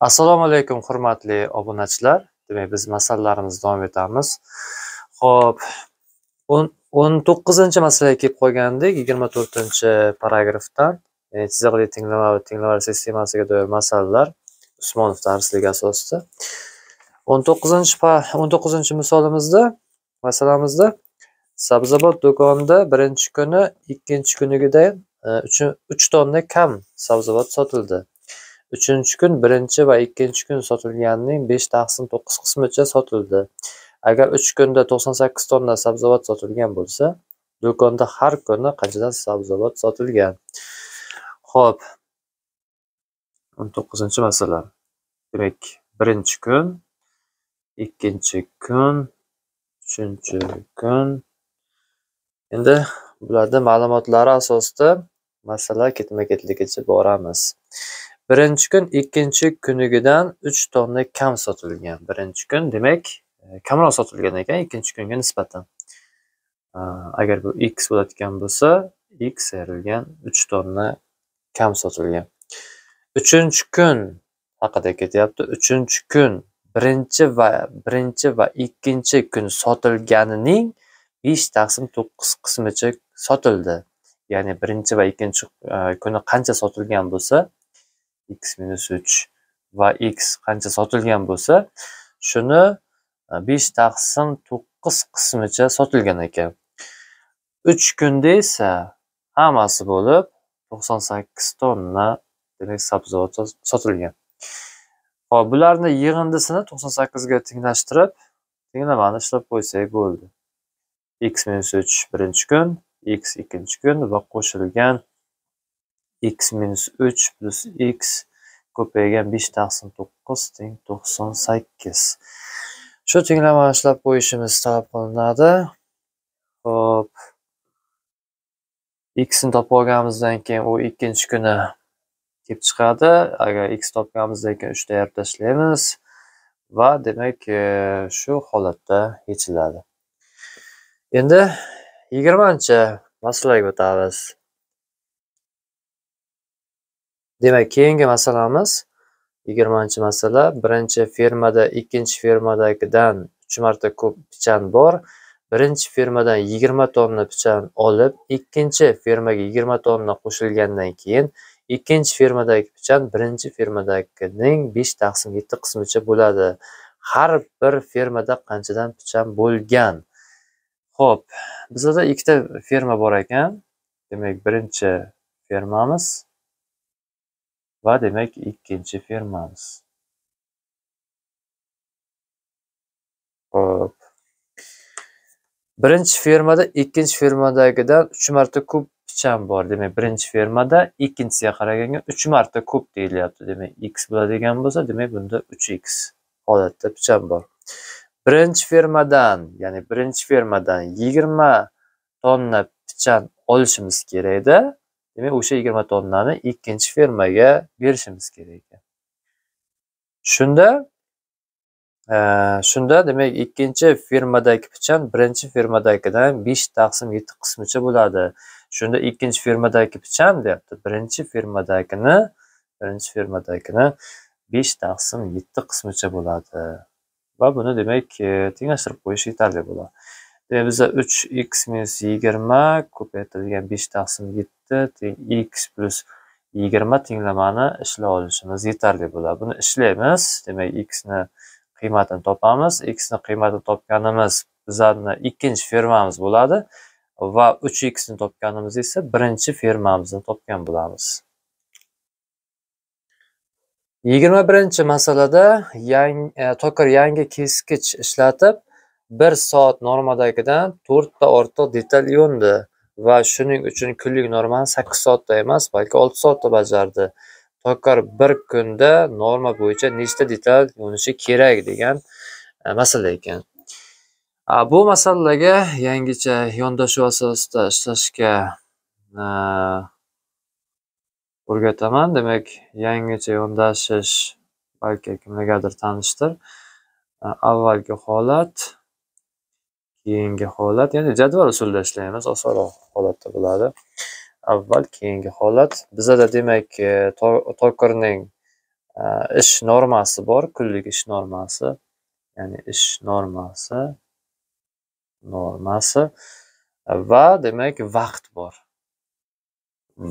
assalomu alaykum hurmatli obunachilar demak biz masalalarimizni davom etamiz ho'p o'n to'qqizinchi masalaga kelib qolgandik yigirma to'rtinchi paragrafdan chiziqli e, tinglama va tenglamalar sistemasiga doir masalalar usmonov darsligi asosida o'n to'qqizinchi o'n to'qqizinchi misolimizda masalamizda sabzavot do'konida birinchi kuni ikkinchi kunigidan e, uch tonna kam sabzavot sotildi Uchinchi kun birinchi va ikkinchi kun sotilganning besh taqsim to'qqiz qismicha sotildi. Agar uch kunda to'qson sakkiz tonna sabzavot sotilgan bo'lsa, do'konda har kuni qanchadan sabzavot sotilgan? ho'p o'n to'qqizinchi masala. Demak, birinchi kun, ikkinchi kun, uchinchi kun. Endi bularni ma'lumotlari asosida masala ketma-ketligicha boramiz. birinchi kun ikkinchi kunigidan uch tonna kam sotilgan birinchi kun demak e, kamroq sotilgan ekan ikkinchi kunga nisbatan agar bu x bo'ladigan bo'lsa x erilgan uch tonna kam sotilgan uchinchi kun haqida ketyapti uchinchi kun birinchi va birinchi va ikkinchi kun sotilganining besh taqsim to'qqiz qismicha sotildi ya'ni birinchi va ikkinchi e, kuni qancha sotilgan bo'lsa x minus uch va x qancha sotilgan bo'lsa shuni e, besh taqsim to'qqiz qismicha sotilgan ekan uch kunda esa hammasi bo'lib to'qson sakkiz tonna demak sabzavot sotilgan Xo'p, bularni yig'indisini to'qson sakkizga tenglashtirib tenglamani ishlab qo'ysak bo'ldi x minus uch birinchi kun x ikkinchi kun va qo'shilgan x minus 3 plus x ko'paygan 5 taqsim 9 teng 98 shu tenglamani ushlab qo'yishimiz talab qilinadi hop xni topib olganimizdan keyin u ikkinchi kuni kelib chiqadi agar x topganimizdan keyin uchta ayirib tashlaymiz va demak shu e, holatda yechiladi endi yigirmanchi masalaga o'tamiz demak keyingi masalamiz yigirmanchi masala birinchi fermada ikkinchi fermadagidan uch marta ko'p pichan bor birinchi fermadan yigirma tonna pichan olib ikkinchi fermaga yigirma tonna qo'shilgandan keyin ikkinchi fermadagi pichan birinchi fermadagining besh taqsim yetti qismicha bo'ladi har bir fermada qanchadan pichan bo'lgan ho'p bizada ikkita ferma bor ekan demak birinchi fermamiz va demak ikkinchi firmamiz ho'p birinchi fermada ikkinchi fermadagidan uch marta ko'p pichan bor demak birinchi fermada ikkinchisiga qaraganga uch marta ko'p deyilyapti demak x bo'ladigan bo'lsa demak bunda uch x holatda pichan bor birinchi fermadan ya'ni birinchi fermadan yigirma tonna pichan olishimiz kerakda demak o'sha yigirma tonnani ikkinchi fermaga berishimiz kerak ekan shunda e, shunda demak ikkinchi fermadagi pichan birinchi fermadagidan besh taqsim yetti qismicha bo'ladi shunda ikkinchi fermadagi pichan deyapti birinchi fermadagini birinchi fermadagini besh taqsim yetti qismicha bo'ladi va buni demak e, tenglashtirib qo'yish yetarli bo'ladi Demak, bize 3x minus 20 etilgen 5 taksim 7 x plus 20 tenglamani işle olishimiz yetarli bo'ladi. Buni ishlaymiz. Demak, x ni qiymatini topamiz. x ni qiymatini topganimiz ikinci ikkinchi fermamiz bo'ladi va 3x ni topganimiz esa birinchi fermamizni topgan bo'lamiz. 21 masalada e, yangi, e, tokir yangi keskich ishlatib bir soat normadagidan to'rtta ortiq detal yo'ndi va shuning uchun kunlik normani sakkiz soatda emas balki olti soatda bajardi tokar bir kunda norma bo'yicha nechta detal yo'nishi kerak degan e, masala ekan bu masalalarga yangicha yondashuv asosida ishlashga e, o'rgataman demak yangicha yondashish balki kimlargadir tanishdir e, avvalgi holat keyingi holat ya'ni jadval usulida ishlaymiz osonroq holatda bo'ladi avval keyingi holat bizada demak e, tokirning e, ish normasi bor kunlik ish normasi ya'ni ish normasi normasi va demak vaqt bor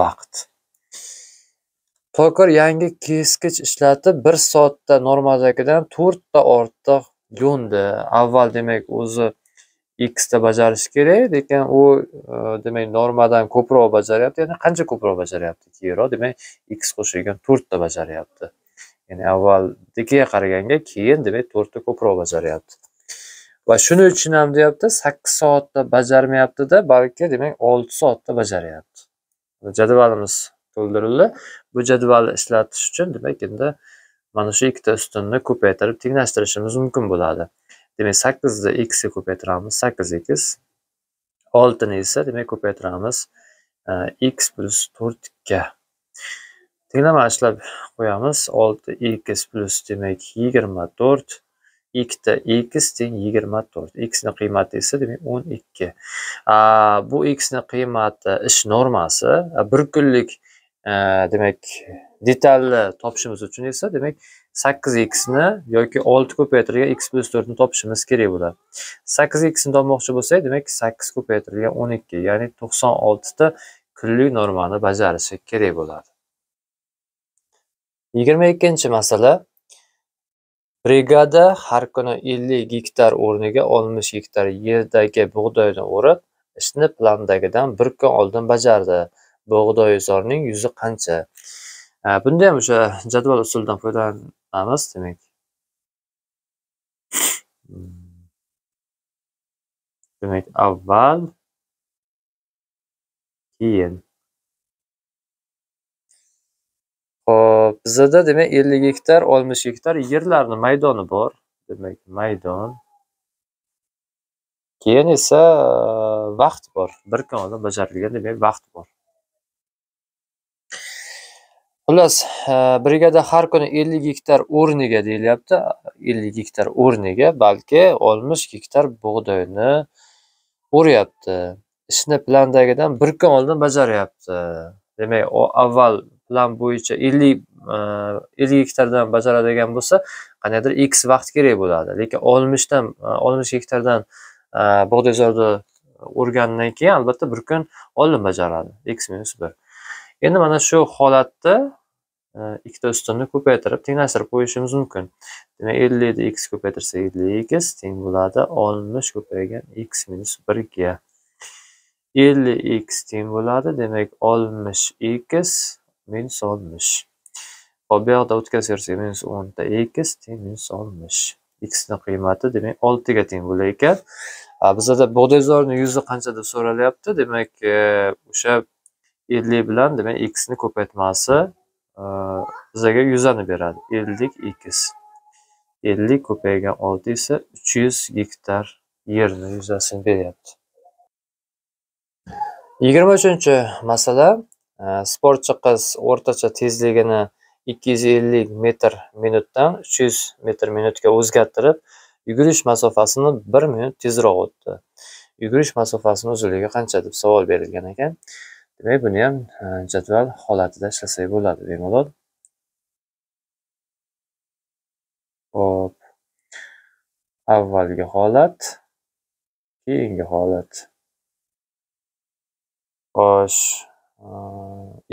vaqt tokir yangi keskich ishlatib bir soatda normadagidan to'rtta ortiq yo'ndi avval demak o'zi ikkita bajarish kerak lekin u e, demak normadan ko'proq bajaryapti ya'ni qancha ko'proq bajaryapti keyinroq demak x qo'shilgan to'rtta bajaryapti ya'ni avvaldagiga qaraganga keyin demak to'rtta ko'proq bajaryapti va shuning uchun ham deyapti sakkiz soatda bajarmayaptida balki demak olti soatda bajaryapti jadvalimiz to'ldirildi bu jadvalni ishlatish uchun demak endi mana shu ikkita ustunni ko'paytirib tenglashtirishimiz mumkin bo'ladi demak sakkizni xga ko'paytiramiz sakkiz x oltini esa demak ko'paytiramiz x plyus to'rtga tenglama ishlab qo'yamiz olti x plyus demak yigirma to'rt ikkita x teng yigirma to'rt xni qiymati esa demak o'n ikki bu xni qiymati ish normasi e, bir kunlik demak detalni topishimiz uchun esa demak sakkiz xni yoki olti ko'paytirilgan x plyus to'rtni topishimiz kerak bo'ladi sakkiz xni topmoqchi bo'lsak demak sakkiz ko'paytirilgan o'n ikki ya'ni to'qson oltita kunlik normani bajarishi kerak bo'ladi yigirma ikkinchi masala brigada har kuni ellik gektar o'rniga oltmish gektar yerdagi bug'doyni o'rib ishni plandagidan bir kun oldin bajardi bug'doyzorning yuzi qancha bunda ham o'sha jadval usulidan foydalanamiz demak hmm. demak avval keyin ho'p bizada demak ellik gektar oltmish gektar yerlarni maydoni bor demak maydon keyin esa vaqt bor bir kun oldin bajarilgan demak vaqt bor xullas e, brigada har kuni ellik gektar o'rniga deyilyapti ellik gektar o'rniga balki oltmish gektar bug'doyni o'ryapti ishni plandagidan bir kun oldin bajaryapti demak avval plan bo'yicha ellik e, ellik gektardan bajaradigan bo'lsa qandaydir x vaqt kerak bo'ladi lekin oltmishdan e, oltmish gektardan bug'doyzorni o'rgandan keyin albatta bir kun oldin bajaradi x minus bir endi mana shu holatda ikkita ustunni ko'paytirib tenglashtirib qo'yishimiz mumkin demak ellikni x ko'paytirsa ellik x teng bo'ladi oltmish ko'paygan x minus birga ellik x teng bo'ladi demak oltmish x minus oltmish hop bu yoqda o'tkazib bersak minus o'nta x teng minus oltmish xni qiymati demak oltiga teng bo'lar ekan bizada bug'doyzorni yuzi qancha deb so'ralyapti demak o'sha ellik bilan demak xni ko'paytmasi bizaga э, yuzani beradi ellik ekiz ellik ko'paygan olti esa uch yuz gektar yerni yuzasini beryapti yigirma uchinchi masala e, sportchi qiz o'rtacha tezligini ikki yuz ellik metr minutdan uch yuz metr minutga o'zgartirib yugurish masofasini bir minut tezroq o'tdi yugurish masofasini uzunligi qancha deb savol berilgan ekan Demak, buni ham e, jadval holatida ishlasak bo'ladi bemalol. hop Avvalgi holat, keyingi holat. Xo'sh,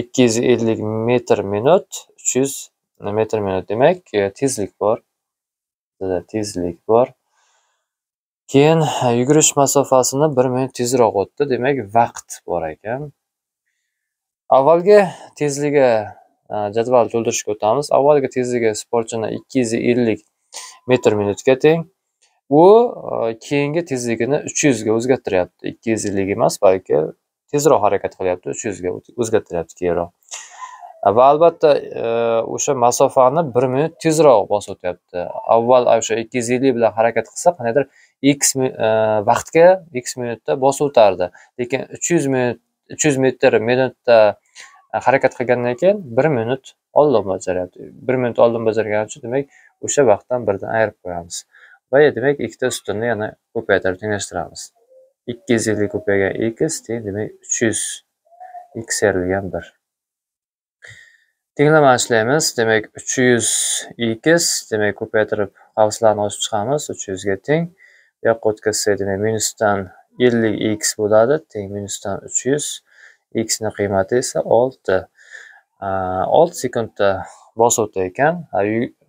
250 e, metr minut, 300 metr minut demak, e, tezlik bor. Bizda tezlik bor. Keyin yugurish masofasini 1 minut tezroq o'tdi, demak, vaqt bor ekan. avvalgi tezligi e, jadval to'ldirishga o'tamiz avvalgi tezligi sportchini ikki yuz ellik metr minutga teng u e, keyingi tezligini uch yuzga o'zgartiryapti ikki yuz ellik emas balki tezroq harakat qilyapti uch yuzga o'zgartiryapti keyinroq e, va albatta o'sha masofani bir minut tezroq bosib o'tyapti avval o'sha ikki yuz ellik bilan harakat qilsa qandaydir x vaqtga x minutda bosib o'tardi lekin uch yuz minut uch yuz metr minutda E, harakat qilgandan keyin bir minut oldin bajaryapti bir minut oldin bajargani uchun demak o'sha vaqtdan birdan ayirib qo'yamiz va e, demak ikkita ustunni yana ko'paytirib tenglashtiramiz ikki yuz ellik ko'paygan x teng demak uch yuz x serilgan bir tenglama ishlaymiz demak uch yuz x demak ko'paytirib qavslarni ochib chiqamiz uch yuzga teng bu yoqqa o'tkazsak demak minusdan ellik x bo'ladi teng minusdan uch yuz x ni qiymati esa olti olti sekundda bosuvda ekan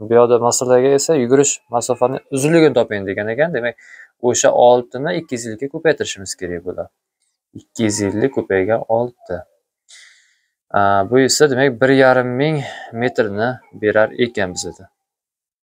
bu yoqda masalaga esa yugurish masofani uzunligini toping degan ekan demak o'sha oltini ikki yuz ellikka ko'paytirishimiz kerak bo'ladi ikki yuz ellik ko'paygan olti bu esa demak bir yarim ming metrni berar ekan bizada